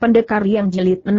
Pendekar yang jelit 6.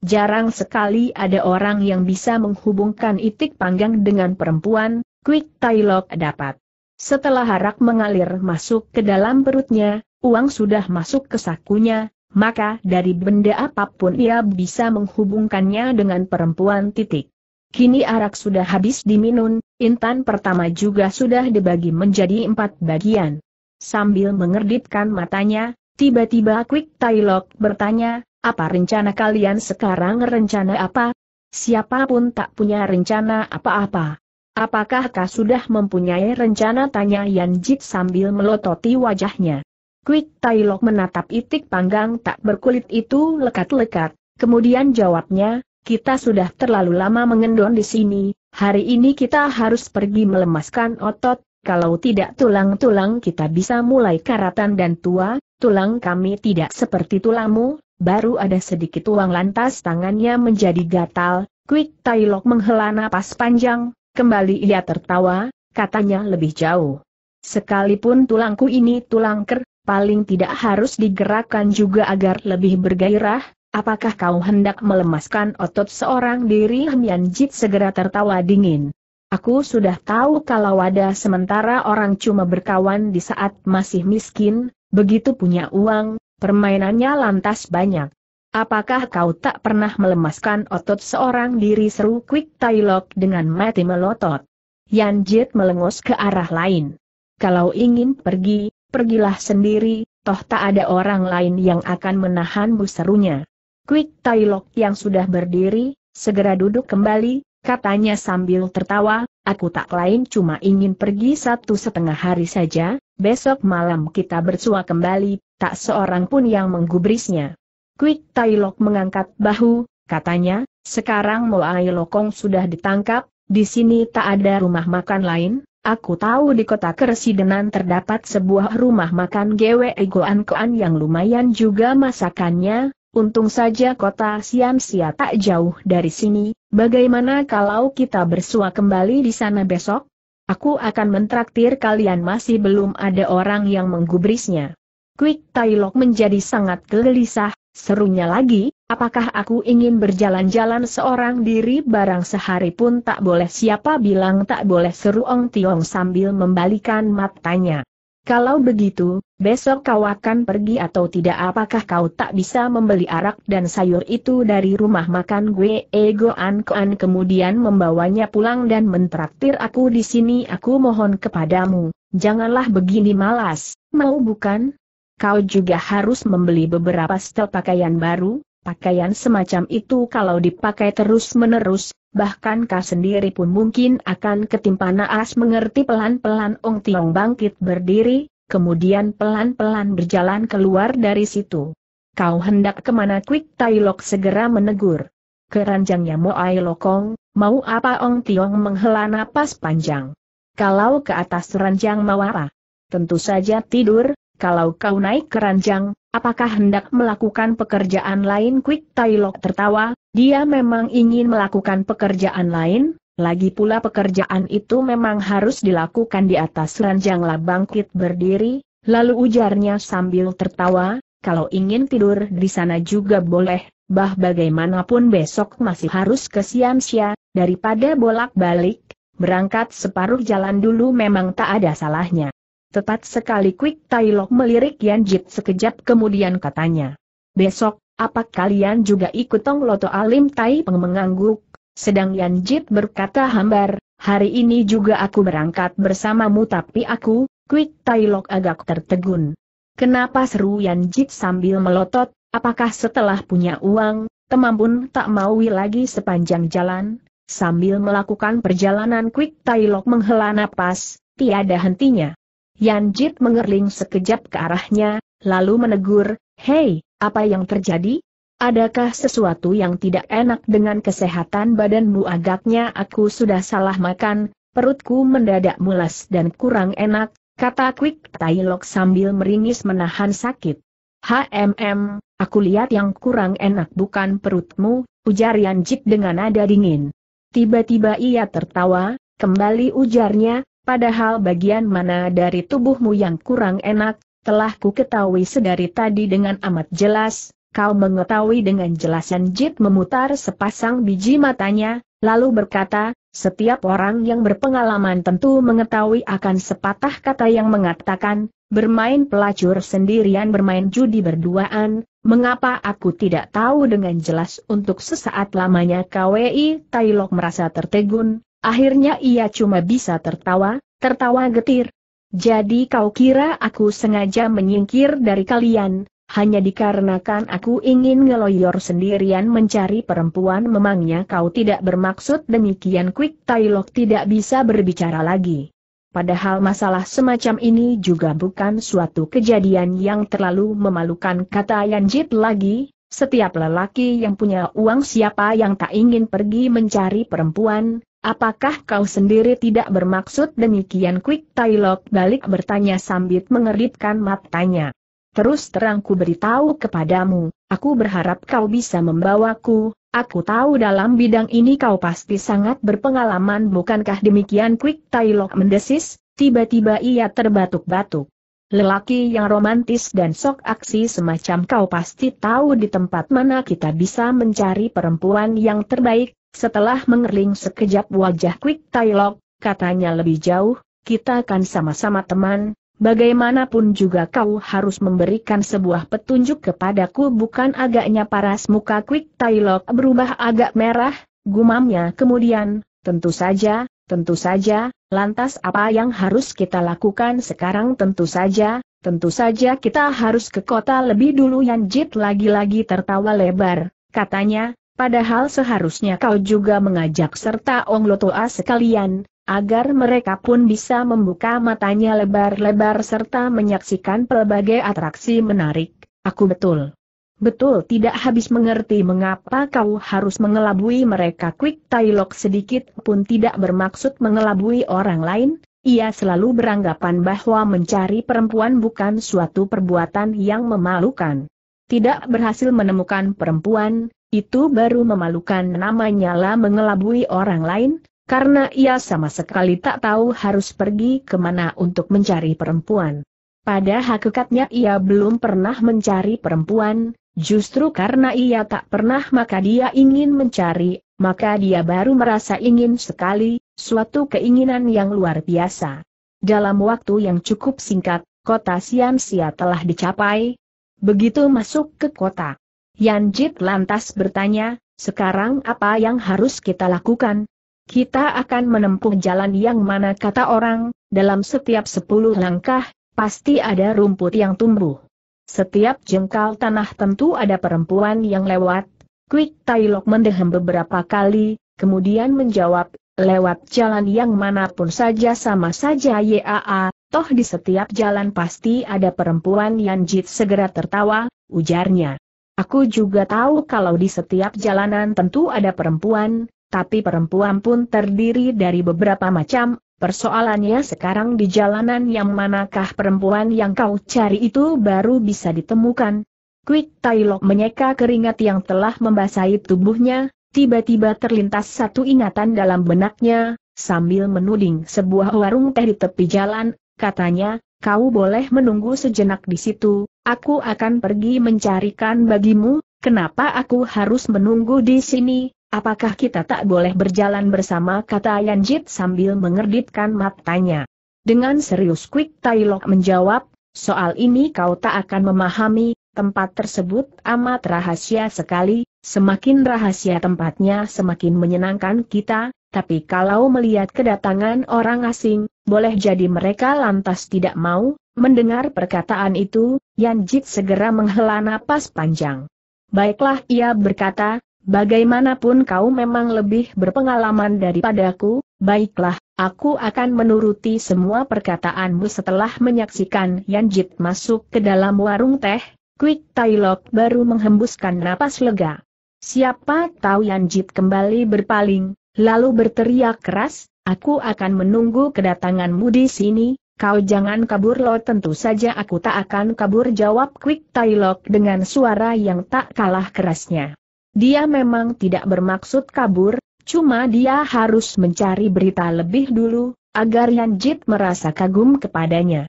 Jarang sekali ada orang yang bisa menghubungkan itik panggang dengan perempuan, Quick Tailok dapat. Setelah harak mengalir masuk ke dalam perutnya, uang sudah masuk ke sakunya, maka dari benda apapun ia bisa menghubungkannya dengan perempuan titik. Kini arak sudah habis diminum, intan pertama juga sudah dibagi menjadi empat bagian. Sambil mengerdipkan matanya, Tiba-tiba Quick Tailok bertanya, apa rencana kalian sekarang rencana apa? Siapapun tak punya rencana apa-apa. Apakah kau sudah mempunyai rencana tanya Yan Jit sambil melototi wajahnya. Quick Tailok menatap itik panggang tak berkulit itu lekat-lekat, kemudian jawabnya, kita sudah terlalu lama mengendon di sini, hari ini kita harus pergi melemaskan otot, kalau tidak tulang-tulang kita bisa mulai karatan dan tua, tulang kami tidak seperti tulangmu. baru ada sedikit uang lantas tangannya menjadi gatal, Quick Tailok menghela napas panjang, kembali ia tertawa, katanya lebih jauh. Sekalipun tulangku ini tulang ker, paling tidak harus digerakkan juga agar lebih bergairah, apakah kau hendak melemaskan otot seorang diri Hemian Jit segera tertawa dingin. Aku sudah tahu kalau ada sementara orang cuma berkawan di saat masih miskin, Begitu punya uang, permainannya lantas banyak. Apakah kau tak pernah melemaskan otot seorang diri seru Quick Tailok dengan mati melotot? Yan Jit melengos ke arah lain. Kalau ingin pergi, pergilah sendiri, toh tak ada orang lain yang akan menahanmu serunya. Quick Tailok yang sudah berdiri, segera duduk kembali, Katanya sambil tertawa, aku tak lain cuma ingin pergi satu setengah hari saja, besok malam kita bersua kembali, tak seorang pun yang menggubrisnya. Quick Tailok mengangkat bahu, katanya, sekarang Moai Lokong sudah ditangkap, di sini tak ada rumah makan lain, aku tahu di kota Kersidenan terdapat sebuah rumah makan Gwe Goan Koan yang lumayan juga masakannya, Untung saja kota Siansia tak jauh dari sini, bagaimana kalau kita bersua kembali di sana besok? Aku akan mentraktir kalian masih belum ada orang yang menggubrisnya. Quick Tailok menjadi sangat gelisah, serunya lagi, apakah aku ingin berjalan-jalan seorang diri barang sehari pun tak boleh siapa bilang tak boleh seru Ong Tiong sambil membalikan matanya. Kalau begitu, besok kau akan pergi atau tidak apakah kau tak bisa membeli arak dan sayur itu dari rumah makan gue egoan koan kemudian membawanya pulang dan mentraktir aku di sini aku mohon kepadamu, janganlah begini malas, mau bukan? Kau juga harus membeli beberapa setel pakaian baru, Pakaian semacam itu kalau dipakai terus-menerus, bahkan kau sendiri pun mungkin akan ketimpa naas mengerti pelan-pelan Ong Tiong bangkit berdiri, kemudian pelan-pelan berjalan keluar dari situ. Kau hendak kemana Quick Lok segera menegur. Keranjangnya Ai Lokong, mau apa Ong Tiong menghela napas panjang. Kalau ke atas ranjang Mawara, tentu saja tidur, kalau kau naik keranjang, apakah hendak melakukan pekerjaan lain? Quick Tailok tertawa, dia memang ingin melakukan pekerjaan lain, lagi pula pekerjaan itu memang harus dilakukan di atas ranjang Labangkit berdiri, lalu ujarnya sambil tertawa, kalau ingin tidur di sana juga boleh, bah bagaimanapun besok masih harus ke Siamsia, daripada bolak-balik, berangkat separuh jalan dulu memang tak ada salahnya. Tepat sekali Quick Tailok melirik Yan Jit sekejap kemudian katanya. Besok, apa kalian juga ikut Tong Loto Alim Tai Peng mengangguk? Sedang Yan Jit berkata hambar, hari ini juga aku berangkat bersamamu tapi aku, Quick Tailok agak tertegun. Kenapa seru Yan Jit sambil melotot, apakah setelah punya uang, teman pun tak maui lagi sepanjang jalan? Sambil melakukan perjalanan Quick Tailok menghela napas, tiada hentinya. Yan Jit mengerling sekejap ke arahnya, lalu menegur, Hei, apa yang terjadi? Adakah sesuatu yang tidak enak dengan kesehatan badanmu agaknya aku sudah salah makan, perutku mendadak mulas dan kurang enak, kata Quick Tailok sambil meringis menahan sakit. HMM, aku lihat yang kurang enak bukan perutmu, ujar Yanjit dengan nada dingin. Tiba-tiba ia tertawa, kembali ujarnya, Padahal bagian mana dari tubuhmu yang kurang enak, telah ku ketahui sedari tadi dengan amat jelas, kau mengetahui dengan jelasan Jit memutar sepasang biji matanya, lalu berkata, setiap orang yang berpengalaman tentu mengetahui akan sepatah kata yang mengatakan, bermain pelacur sendirian bermain judi berduaan, mengapa aku tidak tahu dengan jelas untuk sesaat lamanya KWI Tailok merasa tertegun, Akhirnya ia cuma bisa tertawa, tertawa getir. Jadi kau kira aku sengaja menyingkir dari kalian, hanya dikarenakan aku ingin ngeloyor sendirian mencari perempuan memangnya kau tidak bermaksud demikian Quick Tailok tidak bisa berbicara lagi. Padahal masalah semacam ini juga bukan suatu kejadian yang terlalu memalukan kata Yanjit lagi, setiap lelaki yang punya uang siapa yang tak ingin pergi mencari perempuan, Apakah kau sendiri tidak bermaksud demikian Quick Tailok balik bertanya sambil mengeritkan matanya. Terus terang ku beritahu kepadamu, aku berharap kau bisa membawaku, aku tahu dalam bidang ini kau pasti sangat berpengalaman bukankah demikian Quick Tailok mendesis, tiba-tiba ia terbatuk-batuk. Lelaki yang romantis dan sok aksi semacam kau pasti tahu di tempat mana kita bisa mencari perempuan yang terbaik, setelah mengerling sekejap wajah Quick Tailok, katanya lebih jauh, kita akan sama-sama teman, bagaimanapun juga kau harus memberikan sebuah petunjuk kepadaku bukan agaknya paras muka Quick Tailok berubah agak merah, gumamnya kemudian, tentu saja, tentu saja, lantas apa yang harus kita lakukan sekarang tentu saja, tentu saja kita harus ke kota lebih dulu Yanjit Jit lagi-lagi tertawa lebar, katanya, Padahal seharusnya kau juga mengajak serta Ong Lotoa sekalian, agar mereka pun bisa membuka matanya lebar-lebar serta menyaksikan pelbagai atraksi menarik. Aku betul. Betul tidak habis mengerti mengapa kau harus mengelabui mereka Quick Tailok sedikit pun tidak bermaksud mengelabui orang lain, ia selalu beranggapan bahwa mencari perempuan bukan suatu perbuatan yang memalukan. Tidak berhasil menemukan perempuan, itu baru memalukan namanya lah mengelabui orang lain, karena ia sama sekali tak tahu harus pergi kemana untuk mencari perempuan. Pada hakikatnya ia belum pernah mencari perempuan, justru karena ia tak pernah maka dia ingin mencari, maka dia baru merasa ingin sekali, suatu keinginan yang luar biasa. Dalam waktu yang cukup singkat, kota Siansia telah dicapai. Begitu masuk ke kota, Yan Jit lantas bertanya, sekarang apa yang harus kita lakukan? Kita akan menempuh jalan yang mana kata orang, dalam setiap sepuluh langkah, pasti ada rumput yang tumbuh. Setiap jengkal tanah tentu ada perempuan yang lewat. Quick Tailok mendehem beberapa kali, kemudian menjawab, lewat jalan yang manapun saja sama saja YAA, toh di setiap jalan pasti ada perempuan Yan Jit segera tertawa, ujarnya. Aku juga tahu kalau di setiap jalanan tentu ada perempuan, tapi perempuan pun terdiri dari beberapa macam, persoalannya sekarang di jalanan yang manakah perempuan yang kau cari itu baru bisa ditemukan. Quick Tailok menyeka keringat yang telah membasahi tubuhnya, tiba-tiba terlintas satu ingatan dalam benaknya, sambil menuding sebuah warung teh di tepi jalan, katanya, kau boleh menunggu sejenak di situ, aku akan pergi mencarikan bagimu, kenapa aku harus menunggu di sini, apakah kita tak boleh berjalan bersama kata Yanjit sambil mengerditkan matanya. Dengan serius Quick Tailok menjawab, soal ini kau tak akan memahami, Tempat tersebut amat rahasia sekali, semakin rahasia tempatnya semakin menyenangkan kita, tapi kalau melihat kedatangan orang asing, boleh jadi mereka lantas tidak mau, mendengar perkataan itu, Yanjit segera menghela napas panjang. Baiklah ia berkata, bagaimanapun kau memang lebih berpengalaman daripadaku, baiklah, aku akan menuruti semua perkataanmu setelah menyaksikan Yanjit masuk ke dalam warung teh, Quick Tailok baru menghembuskan napas lega. Siapa tahu Jit kembali berpaling, lalu berteriak keras, aku akan menunggu kedatanganmu di sini, kau jangan kabur lo tentu saja aku tak akan kabur jawab Quick Tailok dengan suara yang tak kalah kerasnya. Dia memang tidak bermaksud kabur, cuma dia harus mencari berita lebih dulu, agar Jit merasa kagum kepadanya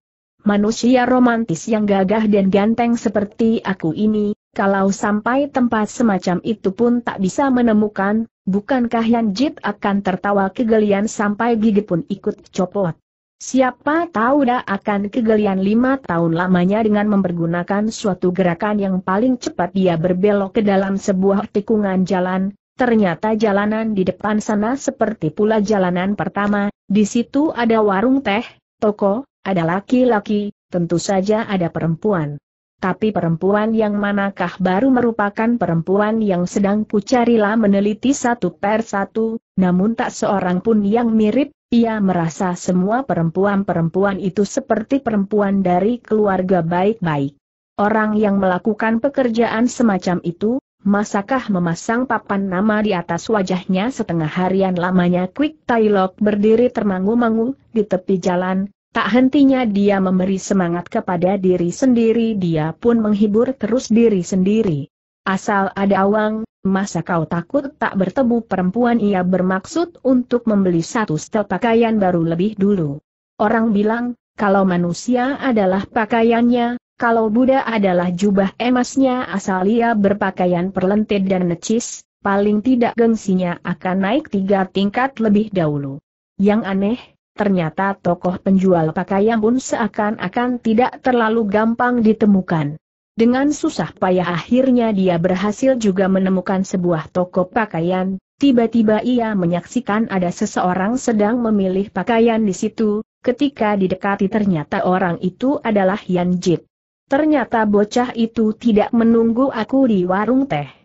manusia romantis yang gagah dan ganteng seperti aku ini, kalau sampai tempat semacam itu pun tak bisa menemukan, bukankah Yan Jit akan tertawa kegelian sampai gigi pun ikut copot? Siapa tahu dah akan kegelian lima tahun lamanya dengan mempergunakan suatu gerakan yang paling cepat dia berbelok ke dalam sebuah tikungan jalan, Ternyata jalanan di depan sana seperti pula jalanan pertama, di situ ada warung teh, toko, ada laki-laki, tentu saja ada perempuan. Tapi perempuan yang manakah baru merupakan perempuan yang sedang kucarilah meneliti satu per satu, namun tak seorang pun yang mirip, ia merasa semua perempuan-perempuan itu seperti perempuan dari keluarga baik-baik. Orang yang melakukan pekerjaan semacam itu, masakah memasang papan nama di atas wajahnya setengah harian lamanya Quick Tailok berdiri termangu-mangu di tepi jalan, Tak hentinya dia memberi semangat kepada diri sendiri dia pun menghibur terus diri sendiri. Asal ada uang, masa kau takut tak bertemu perempuan ia bermaksud untuk membeli satu setel pakaian baru lebih dulu. Orang bilang, kalau manusia adalah pakaiannya, kalau Buddha adalah jubah emasnya asal ia berpakaian perlentit dan necis, paling tidak gengsinya akan naik tiga tingkat lebih dahulu. Yang aneh, ternyata tokoh penjual pakaian pun seakan-akan tidak terlalu gampang ditemukan. Dengan susah payah akhirnya dia berhasil juga menemukan sebuah toko pakaian, tiba-tiba ia menyaksikan ada seseorang sedang memilih pakaian di situ, ketika didekati ternyata orang itu adalah Yan Jit. Ternyata bocah itu tidak menunggu aku di warung teh.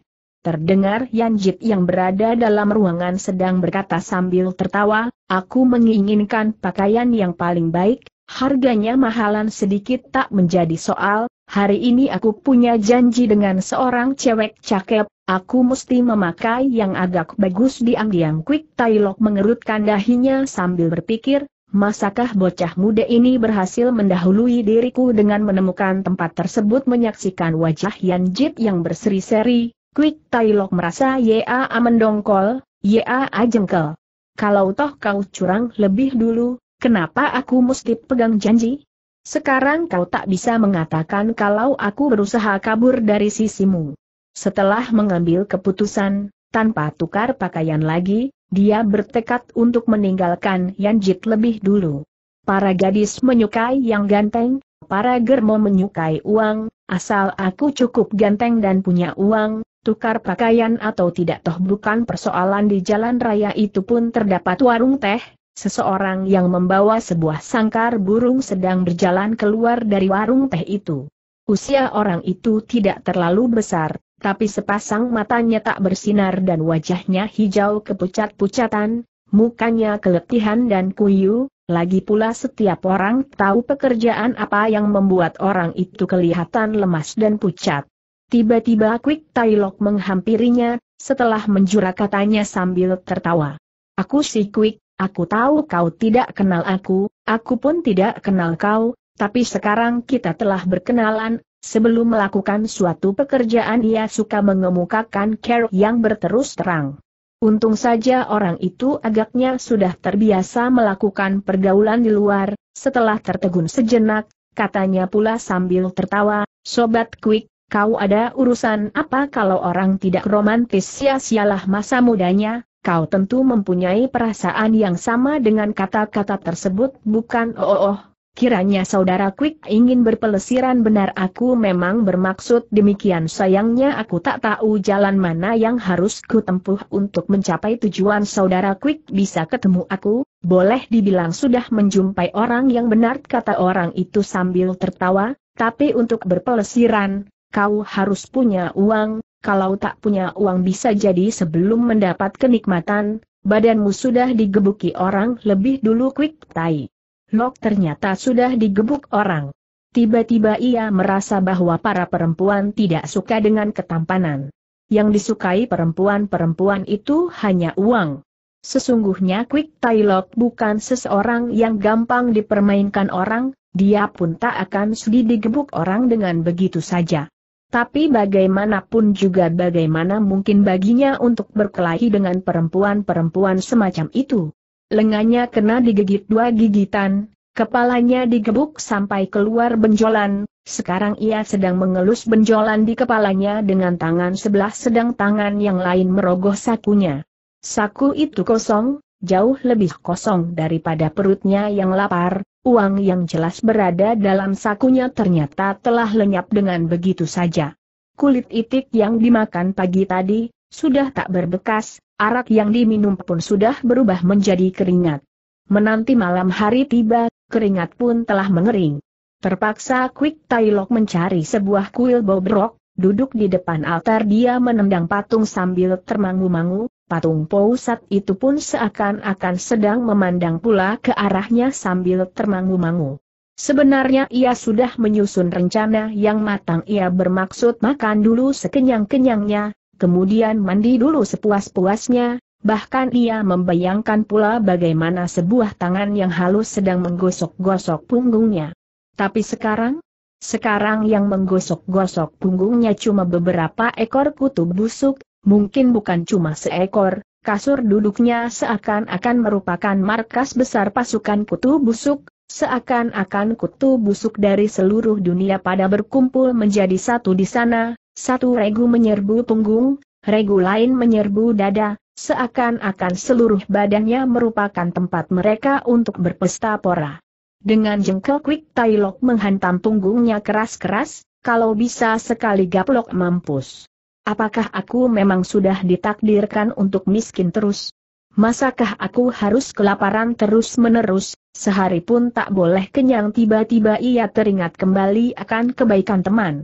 Terdengar Jit yang berada dalam ruangan sedang berkata sambil tertawa, aku menginginkan pakaian yang paling baik, harganya mahalan sedikit tak menjadi soal, hari ini aku punya janji dengan seorang cewek cakep, aku mesti memakai yang agak bagus diam diang Quick Tailok mengerutkan dahinya sambil berpikir, Masakah bocah muda ini berhasil mendahului diriku dengan menemukan tempat tersebut menyaksikan wajah Yan Jit yang berseri-seri, Quick Tailok merasa ya mendongkol, ya jengkel. Kalau toh kau curang lebih dulu, kenapa aku mesti pegang janji? Sekarang kau tak bisa mengatakan kalau aku berusaha kabur dari sisimu. Setelah mengambil keputusan, tanpa tukar pakaian lagi, dia bertekad untuk meninggalkan Yanjit lebih dulu. Para gadis menyukai yang ganteng, para germo menyukai uang, asal aku cukup ganteng dan punya uang, tukar pakaian atau tidak toh bukan persoalan di jalan raya itu pun terdapat warung teh, seseorang yang membawa sebuah sangkar burung sedang berjalan keluar dari warung teh itu. Usia orang itu tidak terlalu besar, tapi sepasang matanya tak bersinar dan wajahnya hijau kepucat-pucatan, mukanya keletihan dan kuyu, lagi pula setiap orang tahu pekerjaan apa yang membuat orang itu kelihatan lemas dan pucat. Tiba-tiba Quick Tailok menghampirinya, setelah menjura katanya sambil tertawa. Aku si Quick, aku tahu kau tidak kenal aku, aku pun tidak kenal kau, tapi sekarang kita telah berkenalan, sebelum melakukan suatu pekerjaan ia suka mengemukakan care yang berterus terang. Untung saja orang itu agaknya sudah terbiasa melakukan pergaulan di luar, setelah tertegun sejenak, katanya pula sambil tertawa, Sobat Quick, kau ada urusan apa kalau orang tidak romantis sia-sialah masa mudanya, kau tentu mempunyai perasaan yang sama dengan kata-kata tersebut bukan oh oh. oh. Kiranya saudara Quick ingin berpelesiran benar aku memang bermaksud demikian sayangnya aku tak tahu jalan mana yang harus ku tempuh untuk mencapai tujuan saudara Quick bisa ketemu aku, boleh dibilang sudah menjumpai orang yang benar kata orang itu sambil tertawa, tapi untuk berpelesiran, kau harus punya uang, kalau tak punya uang bisa jadi sebelum mendapat kenikmatan, badanmu sudah digebuki orang lebih dulu Quick Tai. Lok ternyata sudah digebuk orang. Tiba-tiba ia merasa bahwa para perempuan tidak suka dengan ketampanan. Yang disukai perempuan-perempuan itu hanya uang. Sesungguhnya Quick Tai Lok bukan seseorang yang gampang dipermainkan orang, dia pun tak akan sedih digebuk orang dengan begitu saja. Tapi bagaimanapun juga bagaimana mungkin baginya untuk berkelahi dengan perempuan-perempuan semacam itu. Lengannya kena digigit dua gigitan, kepalanya digebuk sampai keluar benjolan, sekarang ia sedang mengelus benjolan di kepalanya dengan tangan sebelah sedang tangan yang lain merogoh sakunya. Saku itu kosong, jauh lebih kosong daripada perutnya yang lapar, uang yang jelas berada dalam sakunya ternyata telah lenyap dengan begitu saja. Kulit itik yang dimakan pagi tadi, sudah tak berbekas, arak yang diminum pun sudah berubah menjadi keringat. Menanti malam hari tiba, keringat pun telah mengering. Terpaksa Quick Tailok mencari sebuah kuil bobrok, duduk di depan altar dia menendang patung sambil termangu-mangu, Patung Pousat itu pun seakan-akan sedang memandang pula ke arahnya sambil termangu-mangu. Sebenarnya ia sudah menyusun rencana yang matang ia bermaksud makan dulu sekenyang-kenyangnya, kemudian mandi dulu sepuas-puasnya, bahkan ia membayangkan pula bagaimana sebuah tangan yang halus sedang menggosok-gosok punggungnya. Tapi sekarang? Sekarang yang menggosok-gosok punggungnya cuma beberapa ekor kutu busuk, mungkin bukan cuma seekor, kasur duduknya seakan-akan merupakan markas besar pasukan kutu busuk, seakan-akan kutu busuk dari seluruh dunia pada berkumpul menjadi satu di sana, satu regu menyerbu punggung, regu lain menyerbu dada, seakan-akan seluruh badannya merupakan tempat mereka untuk berpesta pora. Dengan jengkel Quick Tailok menghantam punggungnya keras-keras, kalau bisa sekali gaplok mampus. Apakah aku memang sudah ditakdirkan untuk miskin terus? Masakah aku harus kelaparan terus-menerus, sehari pun tak boleh kenyang tiba-tiba ia teringat kembali akan kebaikan teman.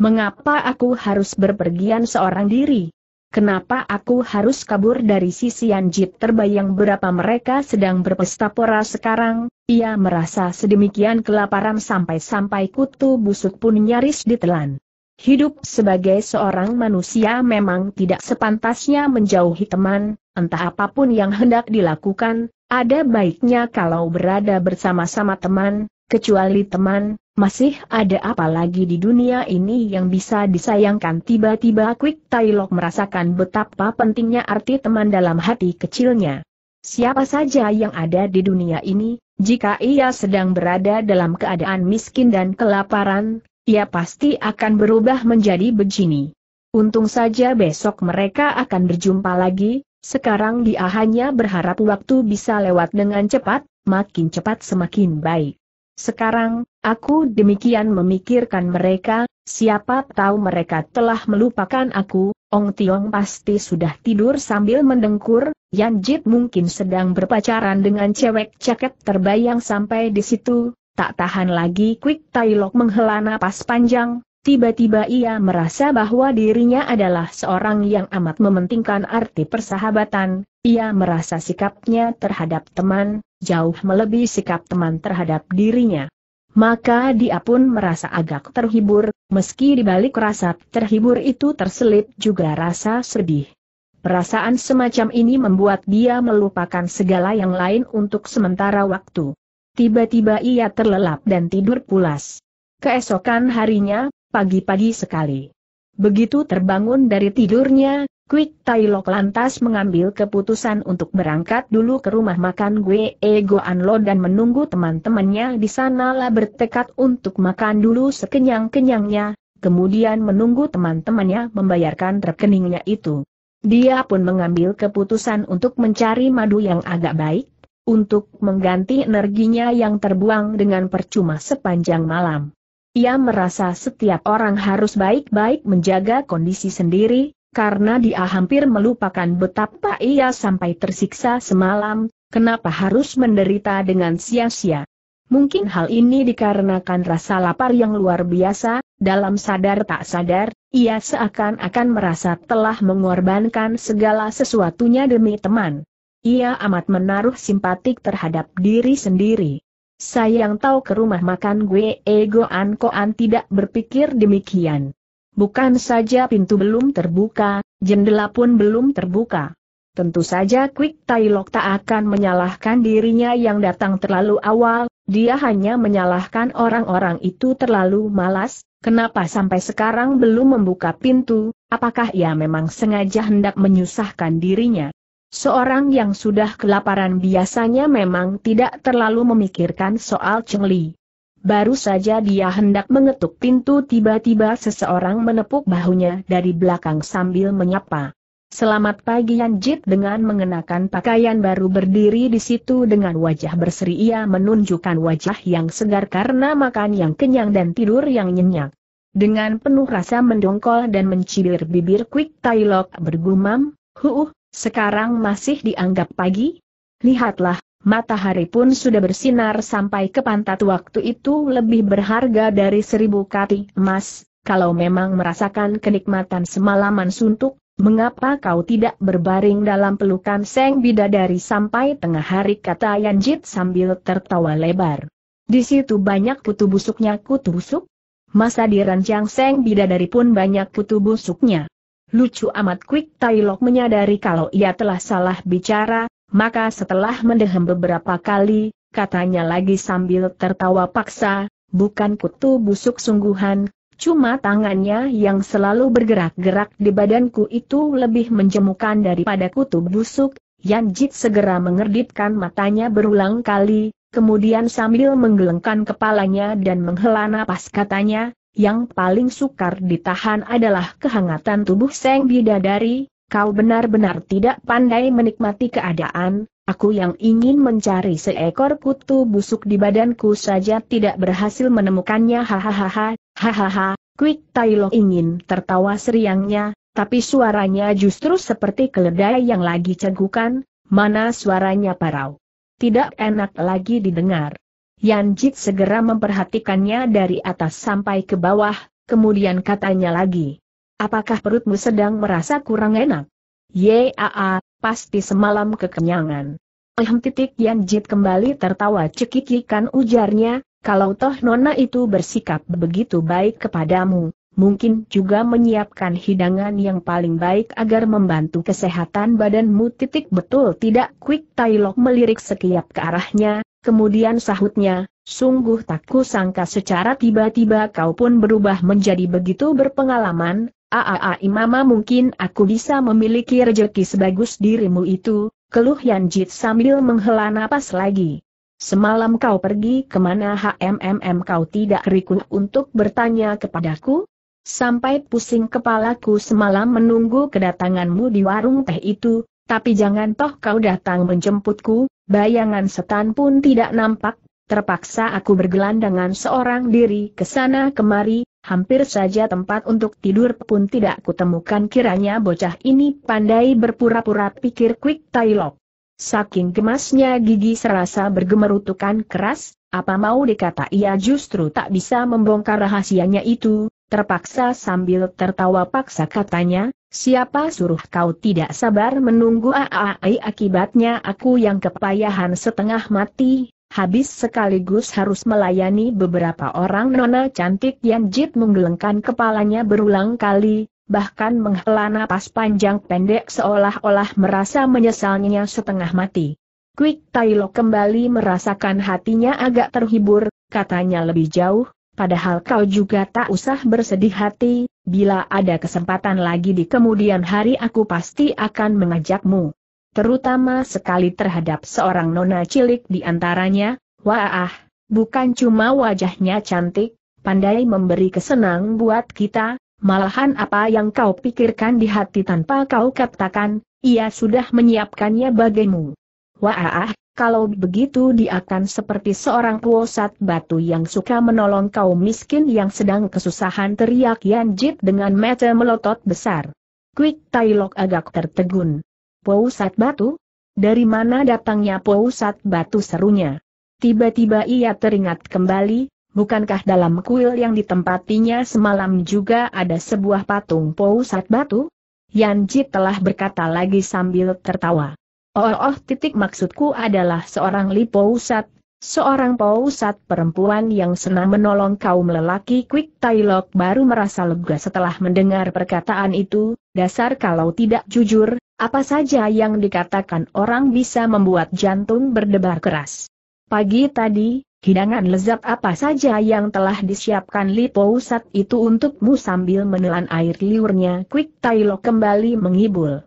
Mengapa aku harus berpergian seorang diri? Kenapa aku harus kabur dari sisi Anjit terbayang berapa mereka sedang berpesta pora sekarang, ia merasa sedemikian kelaparan sampai-sampai kutu busuk pun nyaris ditelan. Hidup sebagai seorang manusia memang tidak sepantasnya menjauhi teman, entah apapun yang hendak dilakukan, ada baiknya kalau berada bersama-sama teman, kecuali teman, masih ada apa lagi di dunia ini yang bisa disayangkan tiba-tiba Quick Tailok merasakan betapa pentingnya arti teman dalam hati kecilnya. Siapa saja yang ada di dunia ini, jika ia sedang berada dalam keadaan miskin dan kelaparan, ia pasti akan berubah menjadi begini. Untung saja besok mereka akan berjumpa lagi, sekarang dia hanya berharap waktu bisa lewat dengan cepat, makin cepat semakin baik. Sekarang, aku demikian memikirkan mereka, siapa tahu mereka telah melupakan aku, Ong Tiong pasti sudah tidur sambil mendengkur, Yan Jit mungkin sedang berpacaran dengan cewek cakep terbayang sampai di situ, Tak tahan lagi Quick Tailok menghela napas panjang, tiba-tiba ia merasa bahwa dirinya adalah seorang yang amat mementingkan arti persahabatan, ia merasa sikapnya terhadap teman, jauh melebihi sikap teman terhadap dirinya. Maka dia pun merasa agak terhibur, meski dibalik rasa terhibur itu terselip juga rasa sedih. Perasaan semacam ini membuat dia melupakan segala yang lain untuk sementara waktu. Tiba-tiba ia terlelap dan tidur pulas. Keesokan harinya, pagi-pagi sekali. Begitu terbangun dari tidurnya, Quick Lok lantas mengambil keputusan untuk berangkat dulu ke rumah makan Gue Ego Anlo dan menunggu teman-temannya di sanalah bertekad untuk makan dulu sekenyang-kenyangnya, kemudian menunggu teman-temannya membayarkan rekeningnya itu. Dia pun mengambil keputusan untuk mencari madu yang agak baik, untuk mengganti energinya yang terbuang dengan percuma sepanjang malam. Ia merasa setiap orang harus baik-baik menjaga kondisi sendiri, karena dia hampir melupakan betapa ia sampai tersiksa semalam, kenapa harus menderita dengan sia-sia. Mungkin hal ini dikarenakan rasa lapar yang luar biasa, dalam sadar tak sadar, ia seakan-akan merasa telah mengorbankan segala sesuatunya demi teman. Ia amat menaruh simpatik terhadap diri sendiri. Sayang tahu ke rumah makan gue ego Ankoan tidak berpikir demikian. Bukan saja pintu belum terbuka, jendela pun belum terbuka. Tentu saja Quick Tailok tak akan menyalahkan dirinya yang datang terlalu awal, dia hanya menyalahkan orang-orang itu terlalu malas, kenapa sampai sekarang belum membuka pintu, apakah ia memang sengaja hendak menyusahkan dirinya. Seorang yang sudah kelaparan biasanya memang tidak terlalu memikirkan soal cengli. Baru saja dia hendak mengetuk pintu tiba-tiba seseorang menepuk bahunya dari belakang sambil menyapa. Selamat pagi Yanjit dengan mengenakan pakaian baru berdiri di situ dengan wajah berseri ia menunjukkan wajah yang segar karena makan yang kenyang dan tidur yang nyenyak. Dengan penuh rasa mendongkol dan mencibir bibir Quick Tailok bergumam, Huuh, sekarang masih dianggap pagi? Lihatlah, matahari pun sudah bersinar sampai ke pantat waktu itu lebih berharga dari seribu kati emas. Kalau memang merasakan kenikmatan semalaman suntuk, mengapa kau tidak berbaring dalam pelukan Seng Bidadari sampai tengah hari kata Yanjit sambil tertawa lebar. Di situ banyak kutu busuknya kutu busuk? Masa ranjang Seng Bidadari pun banyak kutu busuknya. Lucu amat Quick Tailok menyadari kalau ia telah salah bicara, maka setelah mendehem beberapa kali, katanya lagi sambil tertawa paksa, bukan kutu busuk sungguhan, cuma tangannya yang selalu bergerak-gerak di badanku itu lebih menjemukan daripada kutu busuk, Yan Jit segera mengerdipkan matanya berulang kali, kemudian sambil menggelengkan kepalanya dan menghela napas katanya, yang paling sukar ditahan adalah kehangatan tubuh Seng Bidadari, kau benar-benar tidak pandai menikmati keadaan, aku yang ingin mencari seekor kutu busuk di badanku saja tidak berhasil menemukannya hahaha, hahaha, Quick Tailo ingin tertawa seriangnya, tapi suaranya justru seperti keledai yang lagi cegukan, mana suaranya parau. Tidak enak lagi didengar. Yan Jit segera memperhatikannya dari atas sampai ke bawah, kemudian katanya lagi. Apakah perutmu sedang merasa kurang enak? Yaa, pasti semalam kekenyangan. Ehem titik Yan Jit kembali tertawa cekikikan ujarnya, kalau toh nona itu bersikap begitu baik kepadamu, mungkin juga menyiapkan hidangan yang paling baik agar membantu kesehatan badanmu. Titik betul tidak Quick Tailok melirik sekiap ke arahnya, kemudian sahutnya, sungguh tak kusangka secara tiba-tiba kau pun berubah menjadi begitu berpengalaman, Aaa ah, ah, ah, imama mungkin aku bisa memiliki rejeki sebagus dirimu itu, keluh Yan sambil menghela napas lagi. Semalam kau pergi kemana HMMM kau tidak rikuh untuk bertanya kepadaku? Sampai pusing kepalaku semalam menunggu kedatanganmu di warung teh itu, tapi jangan toh kau datang menjemputku, bayangan setan pun tidak nampak, terpaksa aku bergelandangan seorang diri ke sana kemari, hampir saja tempat untuk tidur pun tidak kutemukan kiranya bocah ini pandai berpura-pura pikir Quick Tailok. Saking gemasnya gigi serasa bergemerutukan keras, apa mau dikata ia justru tak bisa membongkar rahasianya itu, Terpaksa sambil tertawa paksa katanya, siapa suruh kau tidak sabar menunggu aai akibatnya aku yang kepayahan setengah mati, habis sekaligus harus melayani beberapa orang nona cantik yang jit menggelengkan kepalanya berulang kali, bahkan menghela napas panjang pendek seolah-olah merasa menyesalnya setengah mati. Quick Tailo kembali merasakan hatinya agak terhibur, katanya lebih jauh, padahal kau juga tak usah bersedih hati, bila ada kesempatan lagi di kemudian hari aku pasti akan mengajakmu. Terutama sekali terhadap seorang nona cilik di antaranya, wah, bukan cuma wajahnya cantik, pandai memberi kesenang buat kita, malahan apa yang kau pikirkan di hati tanpa kau katakan, ia sudah menyiapkannya bagimu. Wah, kalau begitu dia akan seperti seorang kuosat batu yang suka menolong kaum miskin yang sedang kesusahan teriak Yan Yanjit dengan mata melotot besar. Quick Lok agak tertegun. Pusat batu? Dari mana datangnya pusat batu serunya? Tiba-tiba ia teringat kembali, bukankah dalam kuil yang ditempatinya semalam juga ada sebuah patung pusat batu? Yan Yanjit telah berkata lagi sambil tertawa. Oh, oh titik maksudku adalah seorang lipousat, seorang pousat perempuan yang senang menolong kaum lelaki Quick Tailok baru merasa lega setelah mendengar perkataan itu, dasar kalau tidak jujur, apa saja yang dikatakan orang bisa membuat jantung berdebar keras. Pagi tadi, Hidangan lezat apa saja yang telah disiapkan Lipousat itu untukmu sambil menelan air liurnya Quick Tailok kembali mengibul.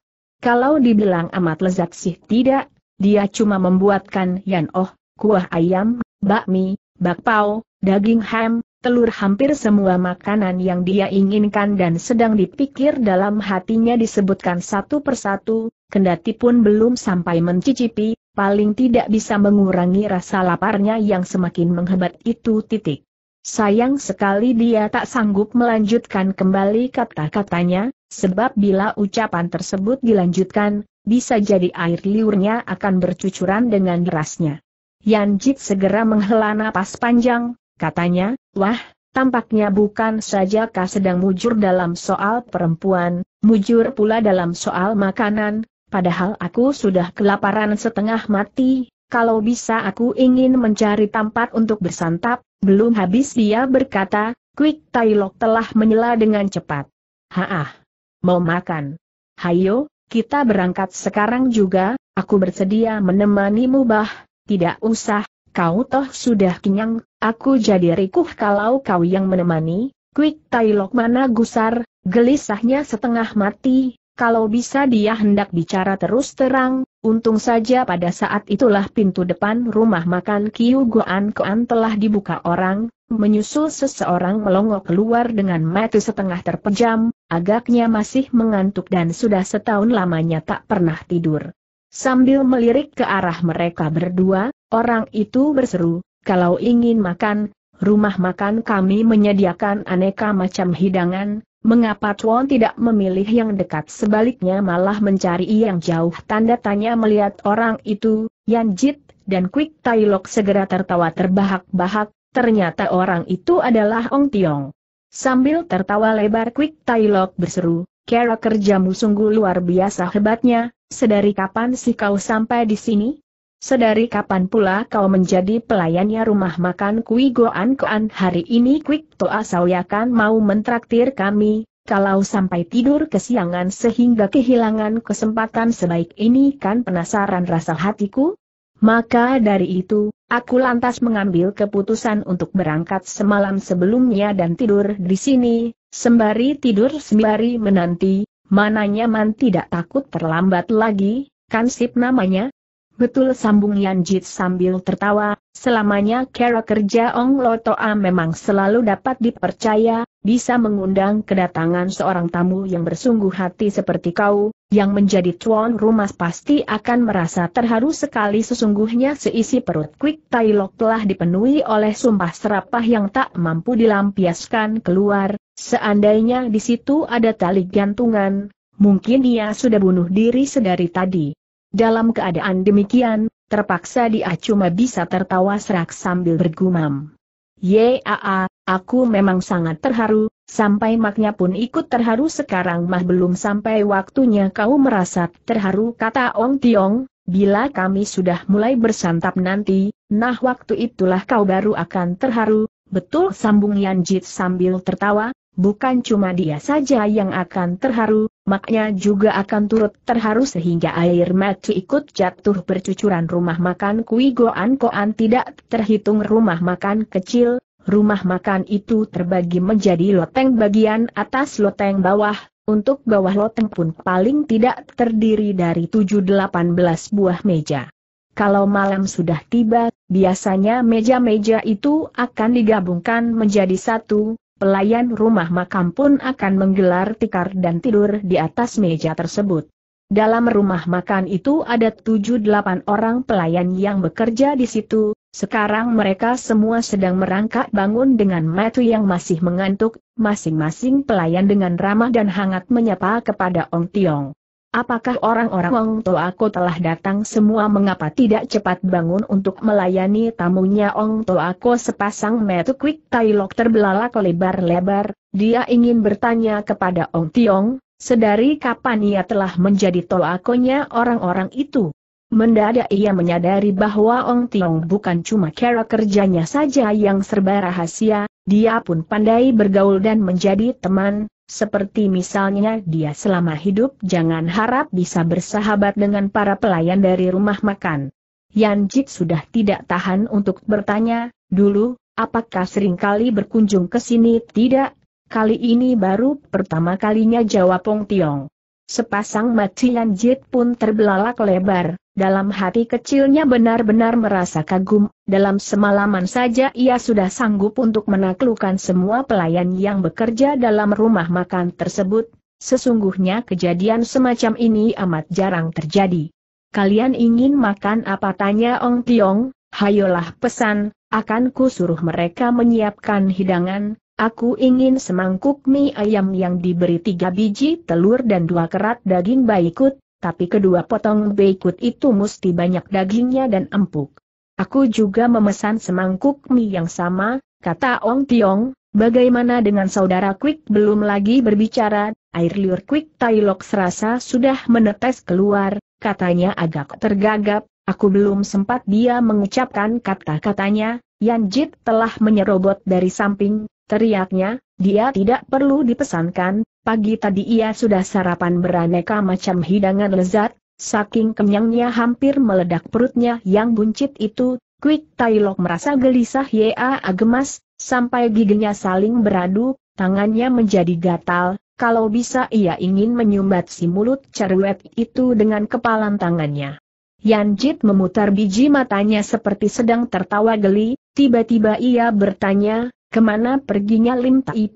Kalau dibilang amat lezat sih tidak, dia cuma membuatkan yan oh, kuah ayam, bakmi, bakpao, daging ham, telur hampir semua makanan yang dia inginkan dan sedang dipikir dalam hatinya disebutkan satu persatu, kendati pun belum sampai mencicipi, paling tidak bisa mengurangi rasa laparnya yang semakin menghebat itu titik. Sayang sekali dia tak sanggup melanjutkan kembali kata-katanya, sebab bila ucapan tersebut dilanjutkan, bisa jadi air liurnya akan bercucuran dengan derasnya. Yan Jit segera menghela napas panjang, katanya, wah, tampaknya bukan saja kau sedang mujur dalam soal perempuan, mujur pula dalam soal makanan, padahal aku sudah kelaparan setengah mati, kalau bisa aku ingin mencari tempat untuk bersantap, belum habis dia berkata, Quick Tailok telah menyela dengan cepat. Haah. Mau makan. Hayo, kita berangkat sekarang juga, aku bersedia menemanimu bah, tidak usah, kau toh sudah kenyang, aku jadi rikuh kalau kau yang menemani, Quick Tailok mana gusar, gelisahnya setengah mati, kalau bisa dia hendak bicara terus terang, Untung saja pada saat itulah pintu depan rumah makan Kiu Goan Koan telah dibuka orang, menyusul seseorang melongok keluar dengan mata setengah terpejam, agaknya masih mengantuk dan sudah setahun lamanya tak pernah tidur. Sambil melirik ke arah mereka berdua, orang itu berseru, kalau ingin makan, rumah makan kami menyediakan aneka macam hidangan, Mengapa Chuan tidak memilih yang dekat sebaliknya malah mencari yang jauh? Tanda tanya melihat orang itu, Yan Jit, dan Quick Tai Lok segera tertawa terbahak-bahak, ternyata orang itu adalah Ong Tiong. Sambil tertawa lebar Quick Tai Lok berseru, Kera kerjamu sungguh luar biasa hebatnya, sedari kapan sih kau sampai di sini? Sedari kapan pula kau menjadi pelayannya rumah makan Kui Goan Koan hari ini Kwik Toa Sauyakan mau mentraktir kami, kalau sampai tidur kesiangan sehingga kehilangan kesempatan sebaik ini kan penasaran rasa hatiku? Maka dari itu, aku lantas mengambil keputusan untuk berangkat semalam sebelumnya dan tidur di sini, sembari tidur sembari menanti, Mananya man tidak takut terlambat lagi, kan sip namanya, Betul sambung Yan Jit sambil tertawa, selamanya kera kerja Ong Lotoa memang selalu dapat dipercaya, bisa mengundang kedatangan seorang tamu yang bersungguh hati seperti kau, yang menjadi tuan rumah pasti akan merasa terharu sekali sesungguhnya seisi perut Quick Tailok telah dipenuhi oleh sumpah serapah yang tak mampu dilampiaskan keluar, seandainya di situ ada tali gantungan, mungkin ia sudah bunuh diri sedari tadi. Dalam keadaan demikian, terpaksa dia cuma bisa tertawa serak sambil bergumam. Yaa, aku memang sangat terharu, sampai maknya pun ikut terharu sekarang mah belum sampai waktunya kau merasa terharu kata Ong Tiong, bila kami sudah mulai bersantap nanti, nah waktu itulah kau baru akan terharu, betul sambung Yanjit sambil tertawa, bukan cuma dia saja yang akan terharu, maknya juga akan turut terharu sehingga air mata ikut jatuh bercucuran rumah makan Kui Goan Koan tidak terhitung rumah makan kecil, rumah makan itu terbagi menjadi loteng bagian atas loteng bawah, untuk bawah loteng pun paling tidak terdiri dari 7-18 buah meja. Kalau malam sudah tiba, biasanya meja-meja itu akan digabungkan menjadi satu, pelayan rumah makam pun akan menggelar tikar dan tidur di atas meja tersebut. Dalam rumah makan itu ada 7-8 orang pelayan yang bekerja di situ, sekarang mereka semua sedang merangkak bangun dengan metu yang masih mengantuk, masing-masing pelayan dengan ramah dan hangat menyapa kepada Ong Tiong. Apakah orang-orang Toa Toako telah datang semua mengapa tidak cepat bangun untuk melayani tamunya Ong Toako sepasang metu quick tailok terbelalak lebar-lebar, dia ingin bertanya kepada Ong Tiong, sedari kapan ia telah menjadi Toakonya orang-orang itu. Mendadak ia menyadari bahwa Ong Tiong bukan cuma cara kerjanya saja yang serba rahasia, dia pun pandai bergaul dan menjadi teman, seperti misalnya dia selama hidup jangan harap bisa bersahabat dengan para pelayan dari rumah makan. Yan Jit sudah tidak tahan untuk bertanya, dulu, apakah sering kali berkunjung ke sini? Tidak, kali ini baru pertama kalinya jawab Pong Tiong. Sepasang mati Yan Jit pun terbelalak lebar, dalam hati kecilnya benar-benar merasa kagum, dalam semalaman saja ia sudah sanggup untuk menaklukkan semua pelayan yang bekerja dalam rumah makan tersebut, sesungguhnya kejadian semacam ini amat jarang terjadi. Kalian ingin makan apa tanya Ong Tiong, hayolah pesan, akan ku suruh mereka menyiapkan hidangan, aku ingin semangkuk mie ayam yang diberi tiga biji telur dan dua kerat daging baikut, tapi kedua potong beikut itu mesti banyak dagingnya dan empuk. Aku juga memesan semangkuk mie yang sama, kata Ong Tiong, bagaimana dengan saudara Quick belum lagi berbicara, air liur Quick Tai Lok serasa sudah menetes keluar, katanya agak tergagap, aku belum sempat dia mengucapkan kata-katanya, Yan Jit telah menyerobot dari samping, teriaknya, dia tidak perlu dipesankan, Pagi tadi ia sudah sarapan beraneka macam hidangan lezat, saking kenyangnya hampir meledak perutnya yang buncit itu, Quick Tailok merasa gelisah ya agemas, sampai giginya saling beradu, tangannya menjadi gatal, kalau bisa ia ingin menyumbat si mulut cerewet itu dengan kepalan tangannya. Yan Jit memutar biji matanya seperti sedang tertawa geli, tiba-tiba ia bertanya, kemana perginya Lim Tai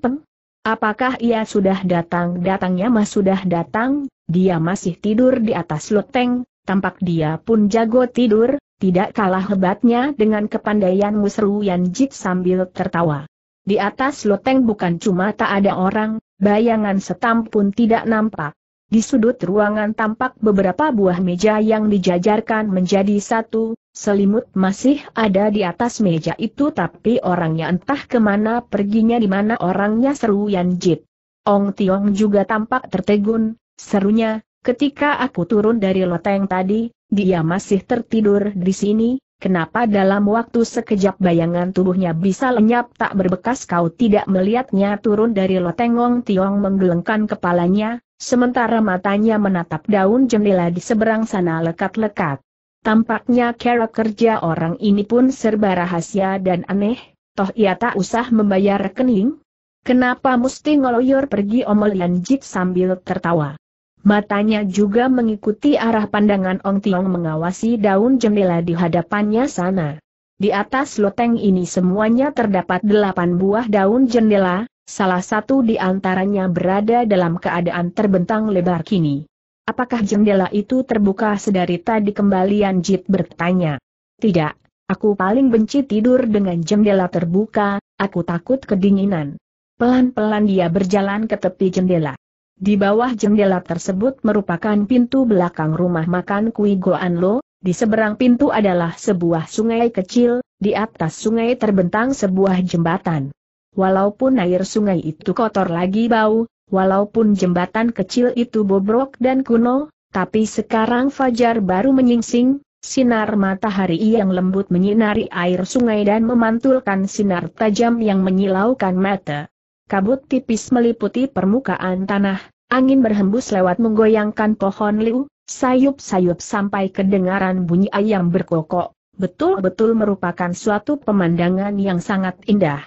Apakah ia sudah datang? Datangnya mas sudah datang, dia masih tidur di atas loteng, tampak dia pun jago tidur, tidak kalah hebatnya dengan kepandaian Musru Yan Jik sambil tertawa. Di atas loteng bukan cuma tak ada orang, bayangan setam pun tidak nampak. Di sudut ruangan tampak beberapa buah meja yang dijajarkan menjadi satu, Selimut masih ada di atas meja itu tapi orangnya entah kemana perginya di mana orangnya seru Yan Jit. Ong Tiong juga tampak tertegun, serunya, ketika aku turun dari loteng tadi, dia masih tertidur di sini, Kenapa dalam waktu sekejap bayangan tubuhnya bisa lenyap tak berbekas kau tidak melihatnya turun dari loteng? Ong Tiong menggelengkan kepalanya, sementara matanya menatap daun jendela di seberang sana lekat-lekat. Tampaknya cara kerja orang ini pun serba rahasia dan aneh, toh ia tak usah membayar rekening. Kenapa mesti ngoloyor pergi dan Jik sambil tertawa? Matanya juga mengikuti arah pandangan Ong Tiong mengawasi daun jendela di hadapannya sana. Di atas loteng ini semuanya terdapat delapan buah daun jendela, salah satu di antaranya berada dalam keadaan terbentang lebar kini. Apakah jendela itu terbuka sedari tadi kembalian Jit bertanya? Tidak, aku paling benci tidur dengan jendela terbuka, aku takut kedinginan. Pelan-pelan dia berjalan ke tepi jendela. Di bawah jendela tersebut merupakan pintu belakang rumah makan Kui Lo, di seberang pintu adalah sebuah sungai kecil, di atas sungai terbentang sebuah jembatan. Walaupun air sungai itu kotor lagi bau, Walaupun jembatan kecil itu bobrok dan kuno, tapi sekarang fajar baru menyingsing, sinar matahari yang lembut menyinari air sungai dan memantulkan sinar tajam yang menyilaukan mata. Kabut tipis meliputi permukaan tanah, angin berhembus lewat menggoyangkan pohon liu, sayup-sayup sampai kedengaran bunyi ayam berkokok, betul-betul merupakan suatu pemandangan yang sangat indah.